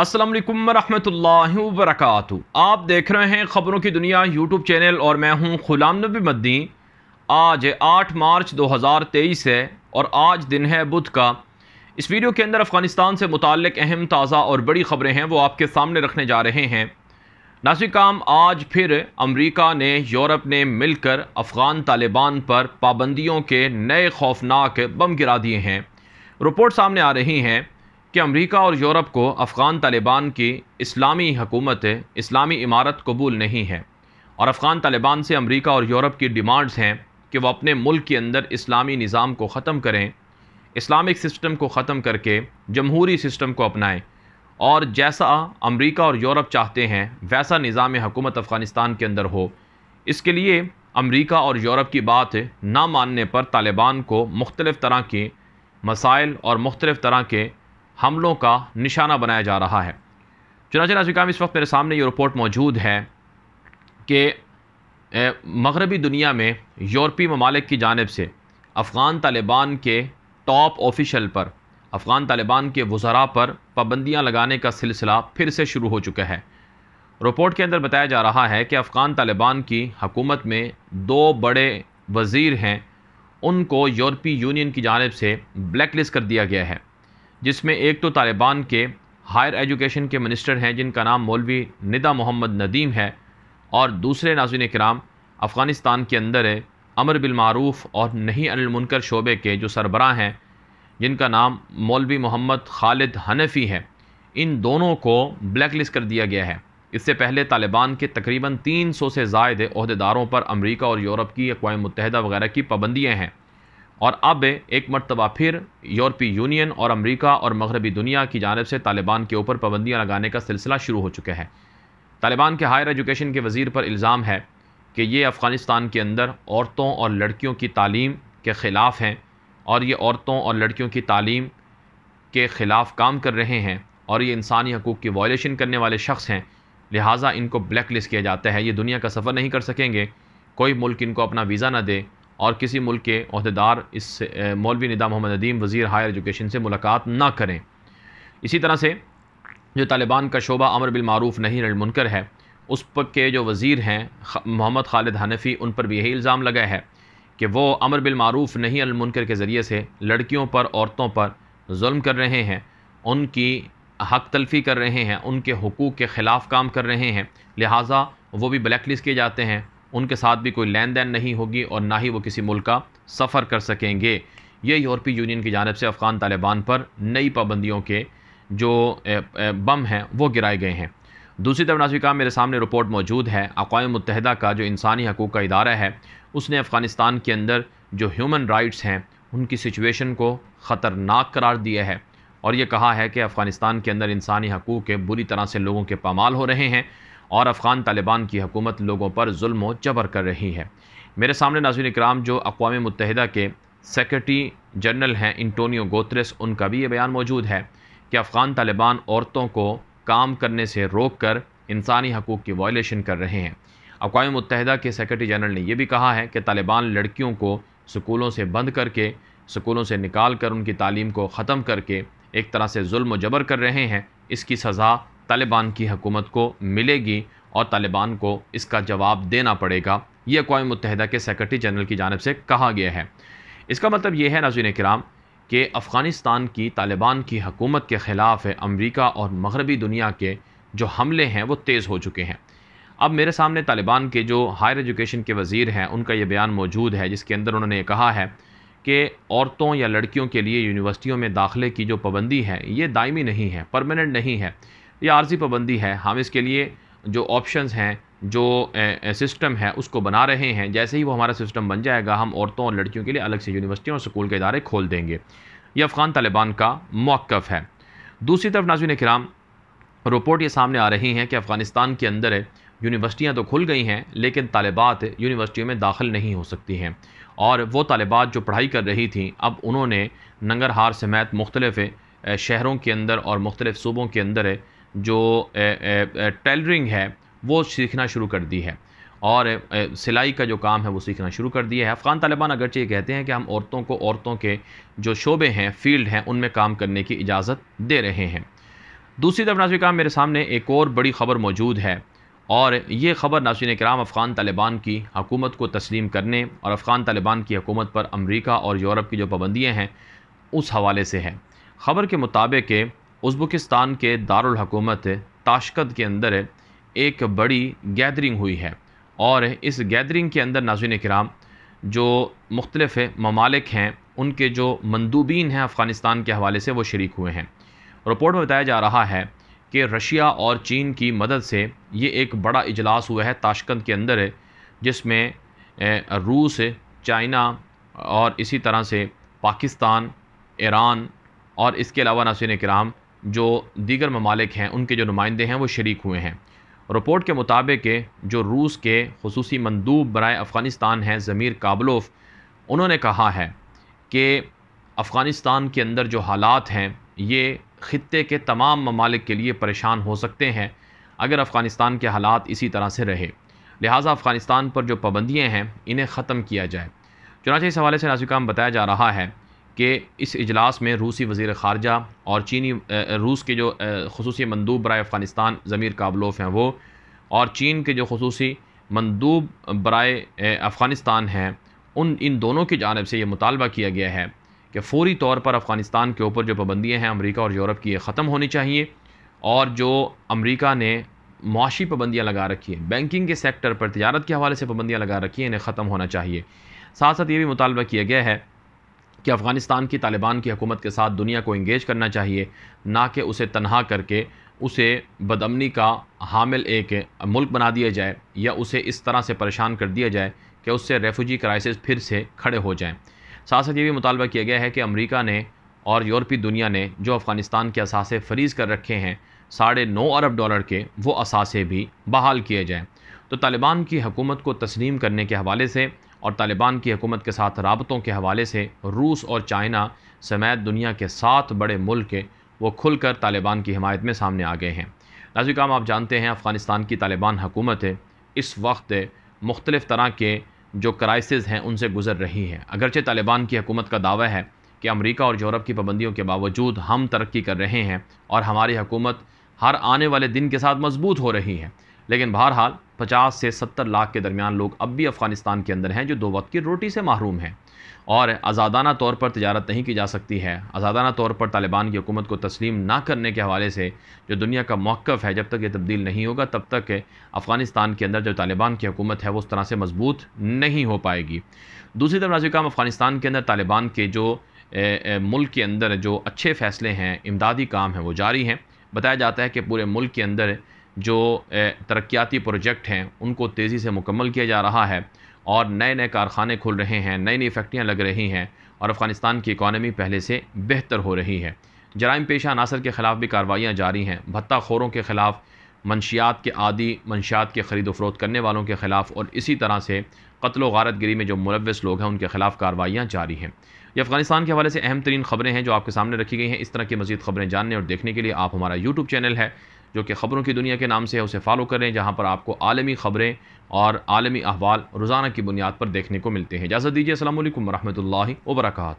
असलम वरहमल वरक आप देख रहे हैं ख़बरों की दुनिया यूट्यूब चैनल और मैं हूं ग़ुलाम नबी मद्दी आज 8 मार्च 2023 है और आज दिन है बुध का इस वीडियो के अंदर अफ़गानिस्तान से मुतक अहम ताज़ा और बड़ी ख़बरें हैं वो आपके सामने रखने जा रहे हैं नासिक काम आज फिर अमरीका ने यूरोप ने मिलकर अफ़गान तालिबान पर पाबंदियों के नए खौफनाक बम गिरा दिए हैं रिपोर्ट सामने आ रही हैं कि अमेरिका और यूरोप को अफ़गान तालिबान की इस्लामी हकूमत इस्लामी इमारत कबूल नहीं है और अफ़गान तालिबान से अमेरिका और यूरोप की डिमांड्स हैं कि वह अपने मुल्क के अंदर इस्लामी निज़ाम को ख़त्म करें इस्लामिक सिस्टम को ख़त्म करके जमहूरी सिस्टम को अपनाएं और जैसा अमेरिका और यूरोप चाहते हैं वैसा निज़ाम हकूमत अफ़गानिस्तान के अंदर हो इसके लिए अमेरिका और यूरोप की बात ना मानने पर तालिबान को मुख्तलिफ़ तरह के मसाइल और मुख्तलिफ़ तरह के हमलों का निशाना बनाया जा रहा है चुनाचे नाजिकाम इस वक्त मेरे सामने ये रिपोर्ट मौजूद है कि मगरबी दुनिया में यूरोपी ममालिक की जानब से अफ़गान तालिबान के टॉप ऑफिशल पर अफ़गान तालिबान के वज़रा पर पाबंदियाँ लगाने का सिलसिला फिर से शुरू हो चुका है रिपोर्ट के अंदर बताया जा रहा है कि अफ़गान तालिबान की हकूमत में दो बड़े वज़ीर हैं उनको यूरोपी यूनियन की जानब से ब्लैक लिस्ट कर दिया गया है जिसमें एक तो तालिबान के हायर एजुकेशन के मिनिस्टर हैं जिनका नाम मौलवी निदा मोहम्मद नदीम है और दूसरे नाजिन कराम अफ़गानिस्तान के अंदर है अमर बिलमूफ़ और नहीं अनिलमुनकर शोबे के जो सरबरा हैं जिनका नाम मौलवी मोहम्मद खालिद हनफी हैं इन दोनों को ब्लैक लिस्ट कर दिया गया है इससे पहले तालिबान के तकरीबन 300 से जायद अहदेदारों पर अमेरिका और यूरोप की अकवा मुतहदा वगैरह की पाबंदियाँ हैं और अब एक मरतबा फिर यूरोपीय यूनियन और अमेरिका और मगरबी दुनिया की जानब से तालिबान के ऊपर पाबंदियाँ लगाने का सिलसिला शुरू हो चुके हैं तालिबान के हायर एजुकेशन के वज़ीर पर इल्ज़ाम है कि ये अफ़गानिस्तान के अंदर औरतों और लड़कियों की तालीम के ख़िलाफ़ हैं और ये औरतों और लड़कियों की तालीम के ख़िलाफ़ काम कर रहे हैं और ये इंसानी हकूक़ की वायलेशन करने वाले शख्स हैं लिहाजा इनको ब्लैक लिस्ट किया जाता है ये दुनिया का सफ़र नहीं कर सकेंगे कोई मुल्क इनको अपना वीज़ा ना दे और किसी मुल्क के अहदेदार इस मौलवी निदा मोहम्मद नदीम वज़ी हायर एजुकेशन से मुलाकात ना करें इसी तरह से जो तालिबान का शोबा अमर बिलमूफ़ नहीं मुनकर है उस पर के जो वज़ी हैं मोहम्मद खालिद हनफी उन पर भी यही इल्ज़ाम लगा है कि वो अमर बिलमूफ़ नहीं मुनकर के ज़रिए से लड़कियों पर औरतों पर जुल्म कर रहे हैं उनकी हक तलफी कर रहे हैं उनके हकूक़ के ख़िलाफ़ काम कर रहे हैं लिहाजा वो भी ब्लैक लिस्ट किए जाते हैं उनके साथ भी कोई लेन देन नहीं होगी और ना ही वो किसी मुल्क का सफ़र कर सकेंगे ये यूरोपीय यूनियन की जानब से अफ़गान तालिबान पर नई पाबंदियों के जो बम हैं वो गिराए गए हैं दूसरी तरफ नाजिका मेरे सामने रिपोर्ट मौजूद है अक़वा मुतहदा का जो इंसानी हकूक़ का इदारा है उसने अफ़गानिस्तान के अंदर जो ह्यूमन राइट्स हैं उनकी सिचुएशन को ख़तरनाक करार दिया है और ये कहा है कि अफ़गानिस्तान के अंदर इंसानी हकूक़ के बुरी तरह से लोगों के पामाल हो रहे हैं और अफ़गान तालिबान की हुकूमत लोगों पर जुल्म व जबर कर रही है मेरे सामने नाजिन इक्राम जो अकवा मुतहदा के सेक्रटरी जनरल हैं इंटोनियो गोत्रस उनका भी ये बयान मौजूद है कि अफ़गान तालिबान औरतों को काम करने से रोक कर इंसानी हकूक़ की वायलेशन कर रहे हैं अकवा मुतहदा के सेक्रटरी जनरल ने यह भी कहा है कि तालिबान लड़कियों को स्कूलों से बंद करके स्कूलों से निकाल कर उनकी तालीम को ख़त्म करके एक तरह से जुल्म जबर कर रहे हैं इसकी सज़ा तालिबान की हकूमत को मिलेगी और तालिबान को इसका जवाब देना पड़ेगा ये अकवा मुतहदा के सेक्रटरी जनरल की जानब से कहा गया है इसका मतलब ये है नाजीन कराम कि अफ़गानिस्तान की तालिबान की हकूमत के ख़िलाफ़ अमरीका और मगरबी दुनिया के जो हमले हैं वो तेज़ हो चुके हैं अब मेरे सामने तालिबान के जो हायर एजुकेशन के वज़ीर हैं उनका यह बयान मौजूद है जिसके अंदर उन्होंने ये कहा है कि औरतों या लड़कियों के लिए यूनिवर्सिटियों में दाखिले की जो पाबंदी है ये दायमी नहीं है परमानेंट नहीं है यह आर्जी पाबंदी है हम इसके लिए जो ऑप्शंस हैं जो सिस्टम है उसको बना रहे हैं जैसे ही वो हमारा सिस्टम बन जाएगा हम औरतों और लड़कियों के लिए अलग से यूनिवर्सिटियों और स्कूल के इदारे खोल देंगे ये अफ़गान तालिबान का मौक़ है दूसरी तरफ नाजुन कराम रिपोर्ट ये सामने आ रही हैं कि अफ़गानिस्तान के अंदर यूनिवर्सिटियाँ तो खुल गई हैं लेकिन तालिबात यूनिवर्सिटियों में दाखिल नहीं हो सकती हैं और वो तालिबात जो पढ़ाई कर रही थी अब उन्होंने नंगरहार समेत मुख्तलफ़ शहरों के अंदर और मुख्तलिफ़ सूबों के अंदर जो टेलरिंग है वो सीखना शुरू कर दी है और सिलाई का जो काम है वो सीखना शुरू कर दिया है अफ़गान तालिबान अगरचे ये कहते हैं कि हम औरतों को औरतों के जो शोबे हैं फील्ड हैं उनमें काम करने की इजाज़त दे रहे हैं दूसरी तरफ नाजी काम मेरे सामने एक और बड़ी ख़बर मौजूद है और ये ख़बर नासिन कराम अफ़गान तालिबान की हकूमत को तस्लीम करने और अफ़गान तालिबान की हकूमत पर अमरीका और यूरोप की जो पाबंदियाँ हैं उस हवाले से है ख़बर के मुताबिक उज़्बेकिस्तान के दारुल हकूमत ताशकंद के अंदर एक बड़ी गैदरिंग हुई है और इस गैदरिंग के अंदर नाजिन कराम जो मुख्तलफ़ ममालिक हैं उनके जो मंदूबीन हैं अफ़गानिस्तान के हवाले से वो शरीक हुए हैं रिपोर्ट में बताया जा रहा है कि रशिया और चीन की मदद से ये एक बड़ा इजलास हुआ है ताशकंद के अंदर जिसमें रूस चाइना और इसी तरह से पाकिस्तान ईरान और इसके अलावा नासिन कराम जो दीगर ममालिक हैं उनके जो नुमाइंदे हैं वो शरीक हुए हैं रिपोर्ट के मुताबिक जो रूस के खसूसी मंदूब बरए अफ़गानिस्तान हैं ज़मीर काबलोफ उन्होंने कहा है कि अफ़गानिस्तान के अंदर जो हालात हैं ये ख़त्े के तमाम ममालिक के लिए परेशान हो सकते हैं अगर अफ़गानिस्तान के हालात इसी तरह से रहे लिहाजा अफ़गानिस्तान पर जो पाबंदियाँ हैं इन्हें ख़त्म किया जाए चुनाच इस हवाले से नाजिकाम बताया जा रहा है कि इस इजलास में रूसी वजीर ख़ारजा और चीनी रूस के जो खसूस मंदूब बरए अफ़गानिस्तान ज़मीर काबलोफ हैं वो और चीन के जो खसूस मंदूब बरए अफ़गानिस्तान हैं उन इन दोनों की जानब से ये मुतालबा किया गया है कि फौरी तौर पर अफ़गानिस्तान के ऊपर जो पाबंदियाँ हैं अमरीका और यूरोप की ये ख़त्म होनी चाहिए और जो अमरीका ने मुआशी पाबंदियाँ लगा रखी हैं बैंकिंग के सेक्टर पर तजारत के हवाले से पाबंदियाँ लगा रखी हैं इन्हें ख़त्म होना चाहिए साथ साथ ये भी मुतालबा किया गया है कि अफ़गानिस्तान की तालिबान की हकूमत के साथ दुनिया को इंगेज करना चाहिए ना कि उसे तनहा करके उसे बदमनी का हामिल एक मुल्क बना दिया जाए या उसे इस तरह से परेशान कर दिया जाए कि उससे रेफ्यूजी क्राइसिस फिर से खड़े हो जाएँ साथ साथ ये भी मुतालबा किया गया है कि अमरीका ने और यूरोपी दुनिया ने जो अफ़गानिस्तान के असासे फरीज़ कर रखे हैं साढ़े नौ अरब डॉलर के वो असासे भी बहाल किए जाएँ तो तालिबान की हकूमत को तस्लीम करने के हवाले से और तालिबान की हुकूमत के साथ रबतों के हवाले से रूस और चाइना समेत दुनिया के सात बड़े मुल्क वो खुल कर तालिबान की हमायत में सामने आ गए हैं नाजिक काम आप जानते हैं अफ़गानिस्तान की तालिबान हकूमत है इस वक्त मुख्तलिफ़ तरह के जो क्राइसिस हैं उनसे गुजर रही है अगरचे तालिबान की हकूमत का दावा है कि अमरीका और यूरोप की पाबंदियों के बावजूद हम तरक्की कर रहे हैं और हमारी हकूमत हर आने वाले दिन के साथ मजबूत हो रही है लेकिन बहरहाल 50 से 70 लाख के दरमियान लोग अब भी अफ़गानिस्तान के अंदर हैं जो दो वक्त की रोटी से महरूम हैं और आज़ादाना तौर पर तजारत नहीं की जा सकती है आज़ादाना तौर पर तालिबान की हुकूमत को तस्लीम ना करने के हवाले से जो दुनिया का मौक़ है जब तक ये तब्दील नहीं होगा तब तक अफ़गानिस्तान के अंदर जो तालिबान की हुकूमत है वो उस तरह से मजबूत नहीं हो पाएगी दूसरी तरफ नाजिकाम अफ़गानिस्तान के अंदर तालिबान के जो ए, ए, मुल्क के अंदर जो अच्छे फ़ैसले हैं इमदादी काम हैं वो जारी हैं बताया जाता है कि पूरे मुल्क के अंदर जो तरक्याती प्रोजेक्ट हैं उनको तेज़ी से मुकम्मल किया जा रहा है और नए नए कारखाने खुल रहे हैं नई नई फैक्ट्रियाँ लग रही हैं और अफ़गानिस्तान की इकानमी पहले से बेहतर हो रही है जराइम पेशा अनासर के ख़िलाफ़ भी कार्रवाइयाँ जारी हैं भत्ता खोरों के ख़िलाफ़ मनशियात के आदि मनशियात के ख़रीद फरोख्त करने वालों के ख़िलाफ़ और इसी तरह से कत्ल वारत गिरी में जो मुलवस लोग हैं उनके ख़िलाफ़ कार्रवाइयाँ जारी हैं ये अफ़गानिस्तान के हवाले से अहम तरीन खबरें हैं जो आपके सामने रखी गई हैं इस तरह की मजीद खबरें जानने और देखने के लिए आप हमारा यूट्यूब चैनल है जो कि ख़बरों की दुनिया के नाम से है उसे फॉलो करें जहाँ पर आपको आलमी ख़बरें और आलमी अहवाल रोज़ाना की बुनियाद पर देखने को मिलते हैं इजाज़त दीजिए असल वरहमल वर्का